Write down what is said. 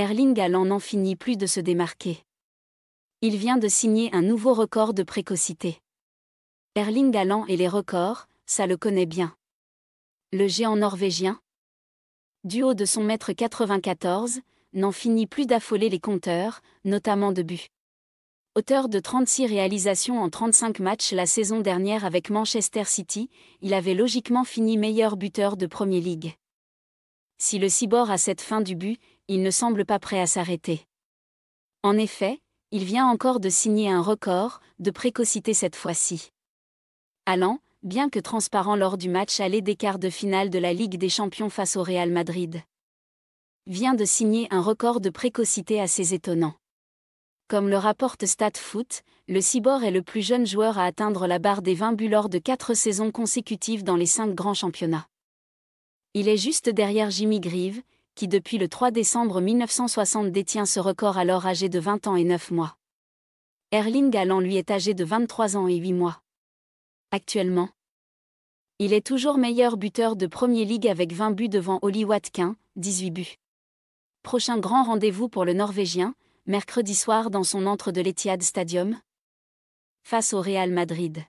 Erling Haaland n'en finit plus de se démarquer. Il vient de signer un nouveau record de précocité. Erling Haaland et les records, ça le connaît bien. Le géant norvégien, du haut de son mètre 94, n'en finit plus d'affoler les compteurs, notamment de buts. Auteur de 36 réalisations en 35 matchs la saison dernière avec Manchester City, il avait logiquement fini meilleur buteur de Premier League. Si le cyborg a cette fin du but il ne semble pas prêt à s'arrêter. En effet, il vient encore de signer un record, de précocité cette fois-ci. Allant, bien que transparent lors du match aller des quarts de finale de la Ligue des Champions face au Real Madrid. Vient de signer un record de précocité assez étonnant. Comme le rapporte StatFoot, le Cibor est le plus jeune joueur à atteindre la barre des 20 buts lors de 4 saisons consécutives dans les 5 grands championnats. Il est juste derrière Jimmy Grieve, qui depuis le 3 décembre 1960 détient ce record alors âgé de 20 ans et 9 mois. Erling Haaland lui est âgé de 23 ans et 8 mois. Actuellement, il est toujours meilleur buteur de Premier League avec 20 buts devant Oli Watkin, 18 buts. Prochain grand rendez-vous pour le Norvégien, mercredi soir dans son entre de l'Etihad Stadium, face au Real Madrid.